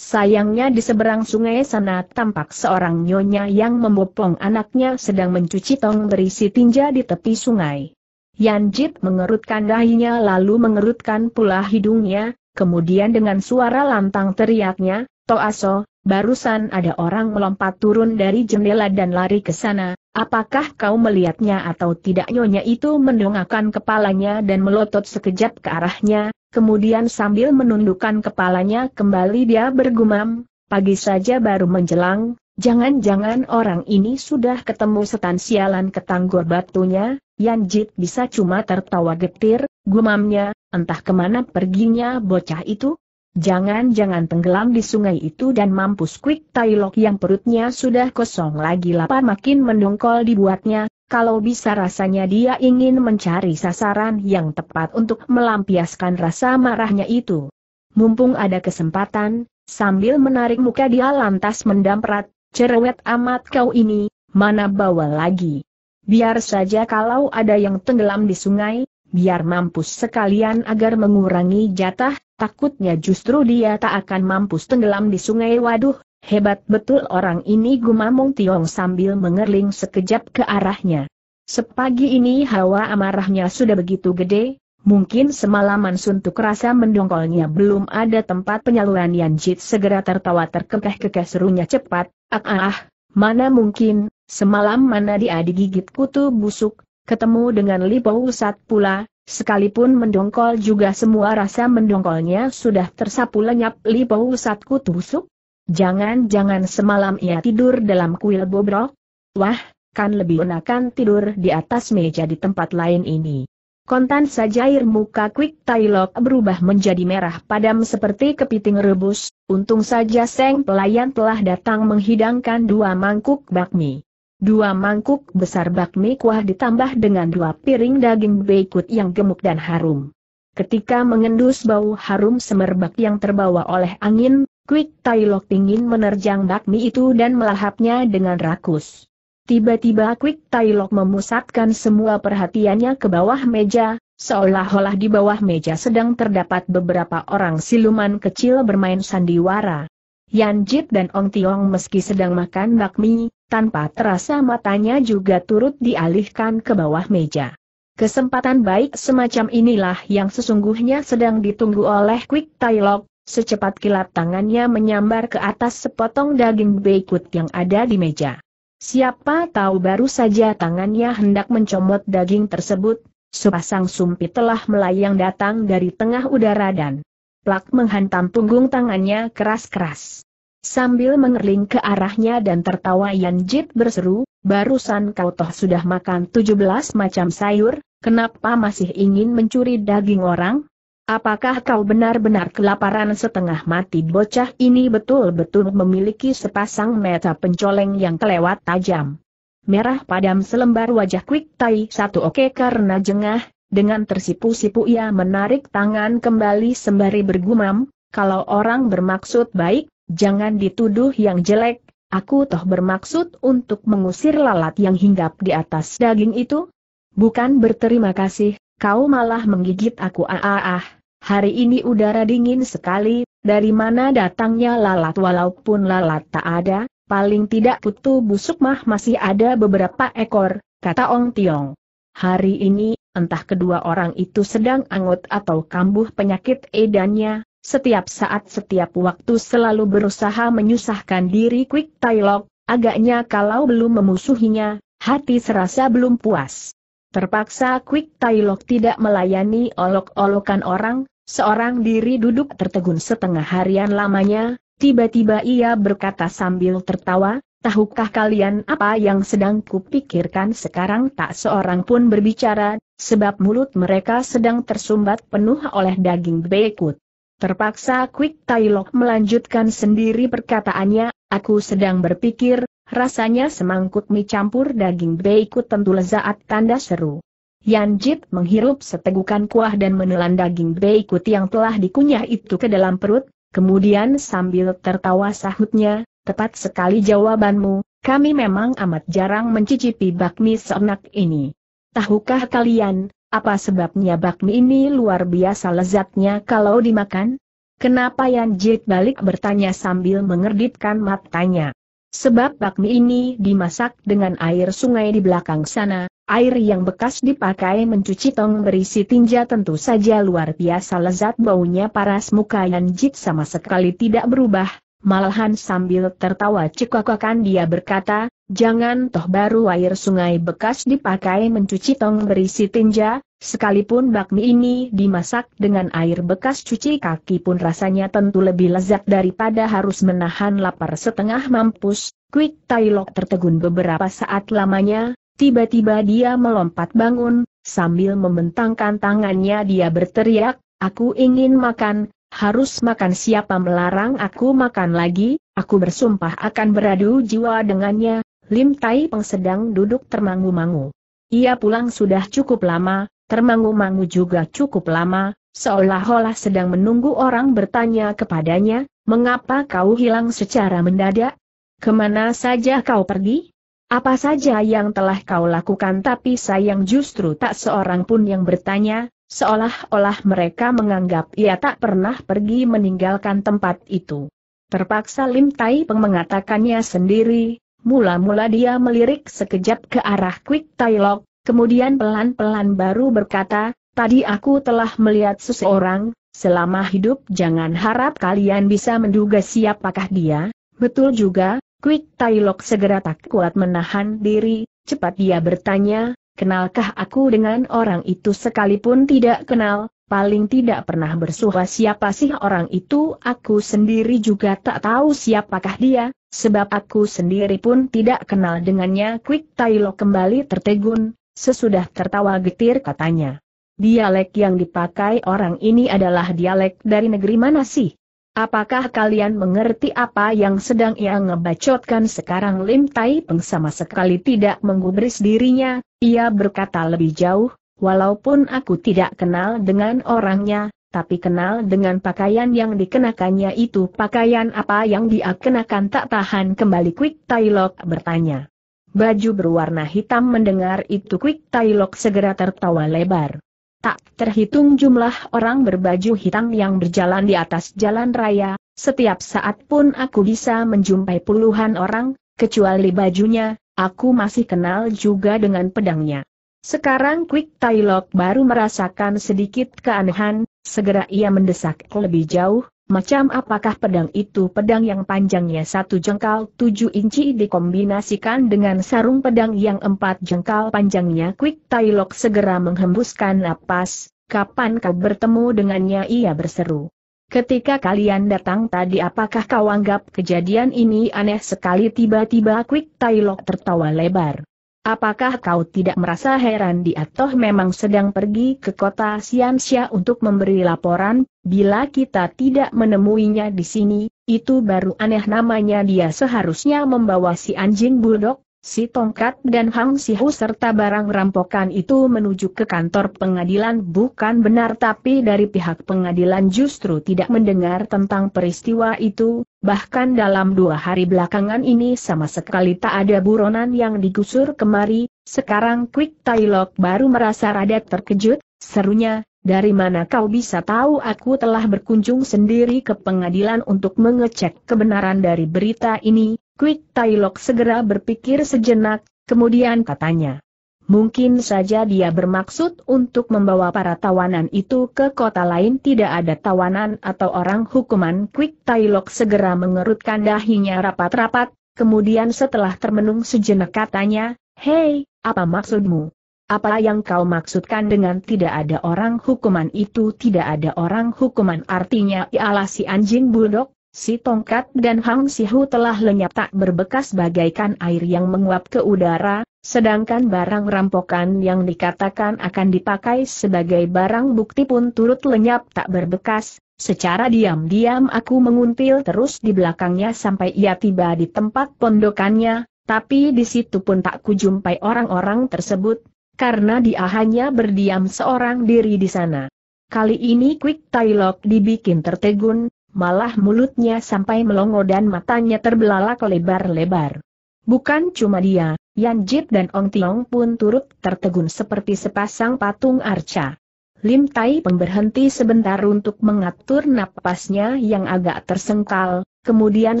Sayangnya di seberang sungai sana tampak seorang nyonya yang membopong anaknya sedang mencuci tong berisi tinja di tepi sungai. Yanjit mengerutkan dahinya lalu mengerutkan pula hidungnya, kemudian dengan suara lantang teriaknya, Toaso, barusan ada orang melompat turun dari jendela dan lari ke sana, apakah kau melihatnya atau tidak nyonya itu mendongakkan kepalanya dan melotot sekejap ke arahnya, Kemudian sambil menundukkan kepalanya kembali dia bergumam, pagi saja baru menjelang, jangan-jangan orang ini sudah ketemu setan sialan ketanggor batunya, Yan Jit bisa cuma tertawa getir, gumamnya, entah kemana perginya bocah itu, Jangan-jangan tenggelam di sungai itu dan mampus Quick Tailok yang perutnya sudah kosong lagi lapar makin mendongkol dibuatnya, kalau bisa rasanya dia ingin mencari sasaran yang tepat untuk melampiaskan rasa marahnya itu. Mumpung ada kesempatan, sambil menarik muka dia lantas mendamprat, cerewet amat kau ini, mana bawa lagi. Biar saja kalau ada yang tenggelam di sungai, biar mampus sekalian agar mengurangi jatah, takutnya justru dia tak akan mampus tenggelam di sungai waduh, hebat betul orang ini gumamung Tiong sambil mengerling sekejap ke arahnya. Sepagi ini hawa amarahnya sudah begitu gede, mungkin semalaman suntuk rasa mendongkolnya belum ada tempat penyaluran Yanjit segera tertawa terkekeh-kekeh serunya cepat, ah ah, ah mana mungkin, semalam mana dia digigit kutu busuk, Ketemu dengan Lipo Usat pula, sekalipun mendongkol juga semua rasa mendongkolnya sudah tersapu lenyap Lipo Usat kutusuk. Jangan-jangan semalam ia tidur dalam kuil bobrok? Wah, kan lebih enakan tidur di atas meja di tempat lain ini. Kontan saja air muka Quick Tailok berubah menjadi merah padam seperti kepiting rebus, untung saja Seng pelayan telah datang menghidangkan dua mangkuk bakmi. Dua mangkuk besar bakmi kuah ditambah dengan dua piring daging beikut yang gemuk dan harum. Ketika mengendus bau harum semerbak yang terbawa oleh angin, Quick Tailok ingin menerjang bakmi itu dan melahapnya dengan rakus. Tiba-tiba Quick Tailok memusatkan semua perhatiannya ke bawah meja, seolah-olah di bawah meja sedang terdapat beberapa orang siluman kecil bermain sandiwara. Yan Jit dan Ong Tiong meski sedang makan bakmi, tanpa terasa matanya juga turut dialihkan ke bawah meja. Kesempatan baik semacam inilah yang sesungguhnya sedang ditunggu oleh Quick Tailok, secepat kilat tangannya menyambar ke atas sepotong daging beikut yang ada di meja. Siapa tahu baru saja tangannya hendak mencomot daging tersebut, sepasang sumpit telah melayang datang dari tengah udara dan plak menghantam punggung tangannya keras-keras. Sambil mengerling ke arahnya dan tertawa Yan Jit berseru, barusan kau toh sudah makan 17 macam sayur, kenapa masih ingin mencuri daging orang? Apakah kau benar-benar kelaparan setengah mati bocah ini betul-betul memiliki sepasang mata pencoleng yang kelewat tajam? Merah padam selembar wajah Quick Tai satu oke karena jengah, dengan tersipu-sipu ia menarik tangan kembali sembari bergumam, kalau orang bermaksud baik, Jangan dituduh yang jelek, aku toh bermaksud untuk mengusir lalat yang hinggap di atas daging itu? Bukan berterima kasih, kau malah menggigit aku ah, ah ah Hari ini udara dingin sekali, dari mana datangnya lalat walaupun lalat tak ada, paling tidak kutu busuk mah masih ada beberapa ekor, kata Ong Tiong. Hari ini, entah kedua orang itu sedang angot atau kambuh penyakit edannya, setiap saat setiap waktu selalu berusaha menyusahkan diri Quick Tailok, agaknya kalau belum memusuhinya, hati serasa belum puas. Terpaksa Quick Tailok tidak melayani olok-olokan orang, seorang diri duduk tertegun setengah harian lamanya, tiba-tiba ia berkata sambil tertawa, Tahukah kalian apa yang sedang kupikirkan sekarang tak seorang pun berbicara, sebab mulut mereka sedang tersumbat penuh oleh daging bekut. Terpaksa Quick Tailok melanjutkan sendiri perkataannya, aku sedang berpikir, rasanya semangkut mie campur daging beikut tentu lezat tanda seru. Jip menghirup setegukan kuah dan menelan daging beikut yang telah dikunyah itu ke dalam perut, kemudian sambil tertawa sahutnya, tepat sekali jawabanmu, kami memang amat jarang mencicipi bakmi seenak ini. Tahukah kalian, apa sebabnya bakmi ini luar biasa lezatnya kalau dimakan? Kenapa Yan Jit balik bertanya sambil mengerdipkan matanya. Sebab bakmi ini dimasak dengan air sungai di belakang sana, air yang bekas dipakai mencuci tong berisi tinja tentu saja luar biasa lezat baunya paras muka Yan Jit sama sekali tidak berubah, malahan sambil tertawa cekakan dia berkata, Jangan toh baru air sungai bekas dipakai mencuci tong berisi tinja, sekalipun bakmi ini dimasak dengan air bekas cuci kaki pun rasanya tentu lebih lezat daripada harus menahan lapar setengah mampus. Quick Tailok tertegun beberapa saat lamanya, tiba-tiba dia melompat bangun, sambil membentangkan tangannya dia berteriak, aku ingin makan, harus makan siapa melarang aku makan lagi, aku bersumpah akan beradu jiwa dengannya, Lim Tai Peng sedang duduk termangu-mangu. Ia pulang sudah cukup lama, termangu-mangu juga cukup lama, seolah-olah sedang menunggu orang bertanya kepadanya, mengapa kau hilang secara mendadak? Kemana saja kau pergi? Apa saja yang telah kau lakukan tapi sayang justru tak seorang pun yang bertanya, seolah-olah mereka menganggap ia tak pernah pergi meninggalkan tempat itu. Terpaksa Lim Tai Peng mengatakannya sendiri, Mula-mula dia melirik sekejap ke arah Quick Tailok, kemudian pelan-pelan baru berkata, Tadi aku telah melihat seseorang, selama hidup jangan harap kalian bisa menduga siapakah dia, betul juga, Quick Tailok segera tak kuat menahan diri, cepat dia bertanya, kenalkah aku dengan orang itu sekalipun tidak kenal, paling tidak pernah bersuara siapa sih orang itu aku sendiri juga tak tahu siapakah dia, Sebab aku sendiri pun tidak kenal dengannya Quick Tailo kembali tertegun, sesudah tertawa getir katanya. Dialek yang dipakai orang ini adalah dialek dari negeri mana sih? Apakah kalian mengerti apa yang sedang ia ngebacotkan sekarang Lim Tai Peng sama sekali tidak menggubris dirinya, ia berkata lebih jauh, walaupun aku tidak kenal dengan orangnya, tapi kenal dengan pakaian yang dikenakannya itu pakaian apa yang dia kenakan tak tahan kembali Quick Tailok bertanya. Baju berwarna hitam mendengar itu Quick Tailok segera tertawa lebar. Tak terhitung jumlah orang berbaju hitam yang berjalan di atas jalan raya, setiap saat pun aku bisa menjumpai puluhan orang, kecuali bajunya, aku masih kenal juga dengan pedangnya. Sekarang Quick Tailok baru merasakan sedikit keanehan, segera ia mendesak lebih jauh, macam apakah pedang itu pedang yang panjangnya satu jengkal tujuh inci dikombinasikan dengan sarung pedang yang empat jengkal panjangnya Quick Tailok segera menghembuskan napas, kapan kau bertemu dengannya ia berseru. Ketika kalian datang tadi apakah kau anggap kejadian ini aneh sekali tiba-tiba Quick Tailok tertawa lebar. Apakah kau tidak merasa heran di toh memang sedang pergi ke kota Siansia untuk memberi laporan, bila kita tidak menemuinya di sini, itu baru aneh namanya dia seharusnya membawa si anjing buldog. Si tongkat dan Hang Sihu serta barang rampokan itu menuju ke kantor pengadilan bukan benar tapi dari pihak pengadilan justru tidak mendengar tentang peristiwa itu, bahkan dalam dua hari belakangan ini sama sekali tak ada buronan yang digusur kemari, sekarang Quick Tailok baru merasa rada terkejut, serunya, dari mana kau bisa tahu aku telah berkunjung sendiri ke pengadilan untuk mengecek kebenaran dari berita ini, Quick Tailok segera berpikir sejenak, kemudian katanya. Mungkin saja dia bermaksud untuk membawa para tawanan itu ke kota lain tidak ada tawanan atau orang hukuman Quick Tailok segera mengerutkan dahinya rapat-rapat, kemudian setelah termenung sejenak katanya, Hei, apa maksudmu? Apa yang kau maksudkan dengan tidak ada orang hukuman itu tidak ada orang hukuman artinya ialah si anjing bulldog. Si tongkat dan Hang Sihu telah lenyap tak berbekas bagaikan air yang menguap ke udara, sedangkan barang rampokan yang dikatakan akan dipakai sebagai barang bukti pun turut lenyap tak berbekas, secara diam-diam aku menguntil terus di belakangnya sampai ia tiba di tempat pondokannya, tapi di situ pun tak kujumpai orang-orang tersebut, karena dia hanya berdiam seorang diri di sana. Kali ini Quick Tailok dibikin tertegun, malah mulutnya sampai melongo dan matanya terbelalak lebar-lebar. Bukan cuma dia, Yan Jit dan Ong Tiong pun turut tertegun seperti sepasang patung arca. Lim Tai Peng berhenti sebentar untuk mengatur napasnya yang agak tersengkal, kemudian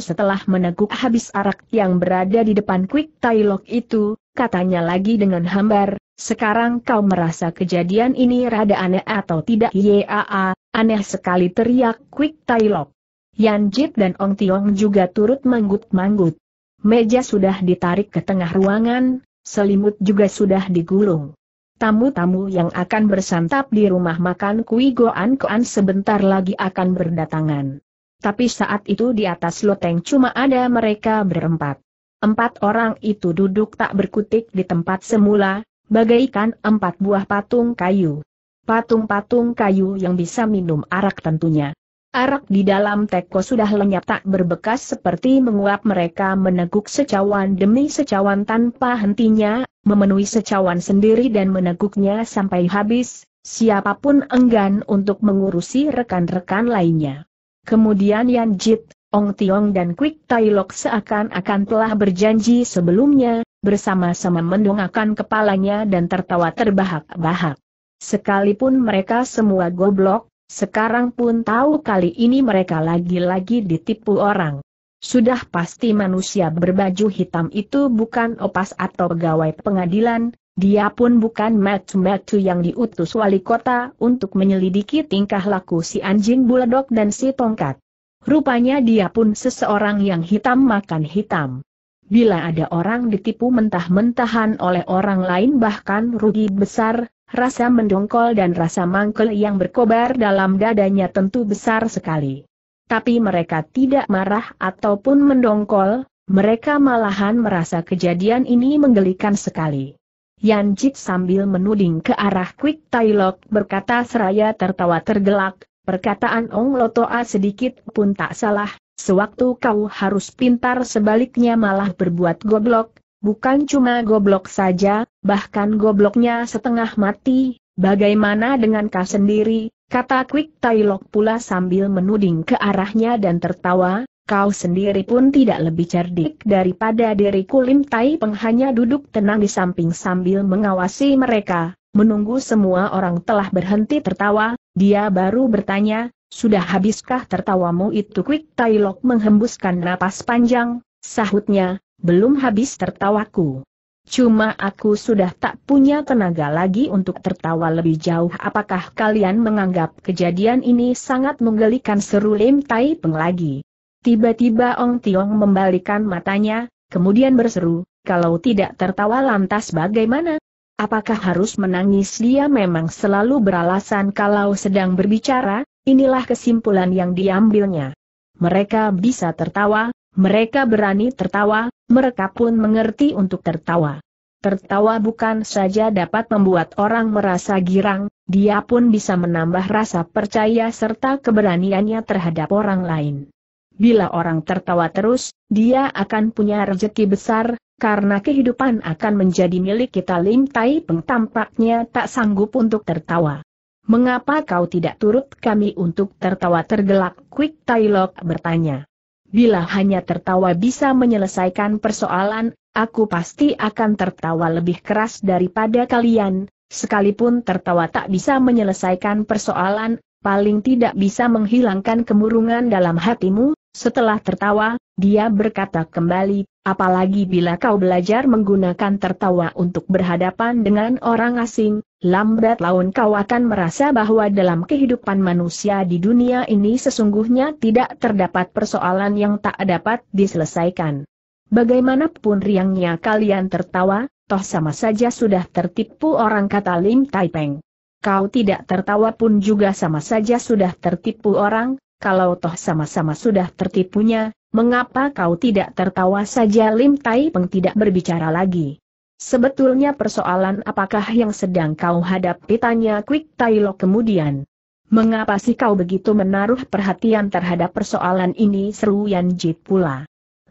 setelah meneguk habis arak yang berada di depan Quick Tai Lok itu, katanya lagi dengan hambar, sekarang kau merasa kejadian ini rada aneh atau tidak? Yaa, Aneh sekali teriak Quick Tai Lok. Yan Jit dan Ong Tiong juga turut manggut-manggut. Meja sudah ditarik ke tengah ruangan, selimut juga sudah digulung. Tamu-tamu yang akan bersantap di rumah makan Kui Goan Koan sebentar lagi akan berdatangan. Tapi saat itu di atas loteng cuma ada mereka berempat. Empat orang itu duduk tak berkutik di tempat semula, bagaikan empat buah patung kayu patung-patung kayu yang bisa minum arak tentunya. Arak di dalam teko sudah lenyap tak berbekas seperti menguap mereka meneguk secawan demi secawan tanpa hentinya, memenuhi secawan sendiri dan meneguknya sampai habis, siapapun enggan untuk mengurusi rekan-rekan lainnya. Kemudian Yan Jit, Ong Tiong dan Quick Tai Lok seakan-akan telah berjanji sebelumnya, bersama-sama mendongakkan kepalanya dan tertawa terbahak-bahak. Sekalipun mereka semua goblok, sekarang pun tahu kali ini mereka lagi-lagi ditipu orang. Sudah pasti manusia berbaju hitam itu bukan opas atau pegawai pengadilan, dia pun bukan metu-metu yang diutus wali kota untuk menyelidiki tingkah laku si anjing buledok dan si tongkat. Rupanya dia pun seseorang yang hitam makan hitam. Bila ada orang ditipu mentah-mentahan oleh orang lain bahkan rugi besar, rasa mendongkol dan rasa mangkel yang berkobar dalam dadanya tentu besar sekali. Tapi mereka tidak marah ataupun mendongkol, mereka malahan merasa kejadian ini menggelikan sekali. Yan Jit sambil menuding ke arah Quick Tailok berkata seraya tertawa tergelak, perkataan Ong Lotoa sedikit pun tak salah, sewaktu kau harus pintar sebaliknya malah berbuat goblok, bukan cuma goblok saja, bahkan gobloknya setengah mati, bagaimana dengan kau sendiri, kata Quick Tailok pula sambil menuding ke arahnya dan tertawa, kau sendiri pun tidak lebih cerdik daripada diriku Lim Tai Peng hanya duduk tenang di samping sambil mengawasi mereka, menunggu semua orang telah berhenti tertawa, dia baru bertanya, sudah habiskah tertawamu itu Quick Tailok menghembuskan napas panjang, sahutnya, belum habis tertawaku. Cuma aku sudah tak punya tenaga lagi untuk tertawa lebih jauh. Apakah kalian menganggap kejadian ini sangat menggelikan seru Lim Tai Peng lagi? Tiba-tiba Ong Tiong membalikan matanya, kemudian berseru, kalau tidak tertawa lantas bagaimana? Apakah harus menangis dia memang selalu beralasan kalau sedang berbicara, inilah kesimpulan yang diambilnya. Mereka bisa tertawa, mereka berani tertawa, mereka pun mengerti untuk tertawa. Tertawa bukan saja dapat membuat orang merasa girang, dia pun bisa menambah rasa percaya serta keberaniannya terhadap orang lain. Bila orang tertawa terus, dia akan punya rezeki besar, karena kehidupan akan menjadi milik kita Lim Tai Peng tampaknya tak sanggup untuk tertawa. Mengapa kau tidak turut kami untuk tertawa tergelak? Quick Tai Lok bertanya. Bila hanya tertawa bisa menyelesaikan persoalan, aku pasti akan tertawa lebih keras daripada kalian, sekalipun tertawa tak bisa menyelesaikan persoalan, paling tidak bisa menghilangkan kemurungan dalam hatimu, setelah tertawa, dia berkata kembali, apalagi bila kau belajar menggunakan tertawa untuk berhadapan dengan orang asing, lambat laun kau akan merasa bahwa dalam kehidupan manusia di dunia ini sesungguhnya tidak terdapat persoalan yang tak dapat diselesaikan. Bagaimanapun riangnya kalian tertawa, toh sama saja sudah tertipu orang kata Lim Taipeng. Kau tidak tertawa pun juga sama saja sudah tertipu orang, kalau toh sama-sama sudah tertipunya, Mengapa kau tidak tertawa saja Lim Tai Peng tidak berbicara lagi? Sebetulnya persoalan apakah yang sedang kau hadapi tanya Quick Tai Lo kemudian. Mengapa sih kau begitu menaruh perhatian terhadap persoalan ini seru Yan Jit pula?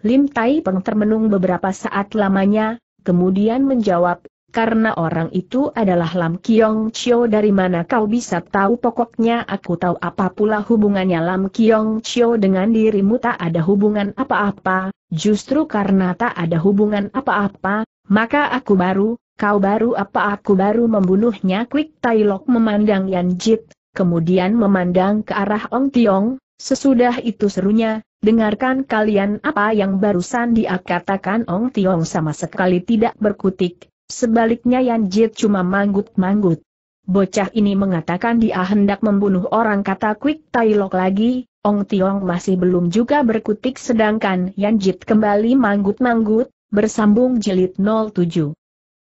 Lim Tai Peng termenung beberapa saat lamanya, kemudian menjawab, karena orang itu adalah Lam Kiong Chio dari mana kau bisa tahu pokoknya aku tahu apa pula hubungannya Lam Kiong Chio dengan dirimu tak ada hubungan apa-apa, justru karena tak ada hubungan apa-apa, maka aku baru, kau baru apa aku baru membunuhnya Quick Lok memandang Yan Jit, kemudian memandang ke arah Ong Tiong, sesudah itu serunya, dengarkan kalian apa yang barusan dia katakan Ong Tiong sama sekali tidak berkutik, Sebaliknya Yan Jit cuma manggut-manggut. Bocah ini mengatakan dia hendak membunuh orang kata Quick Tai lagi, Ong Tiong masih belum juga berkutik sedangkan Yan Jit kembali manggut-manggut, bersambung jilid 07.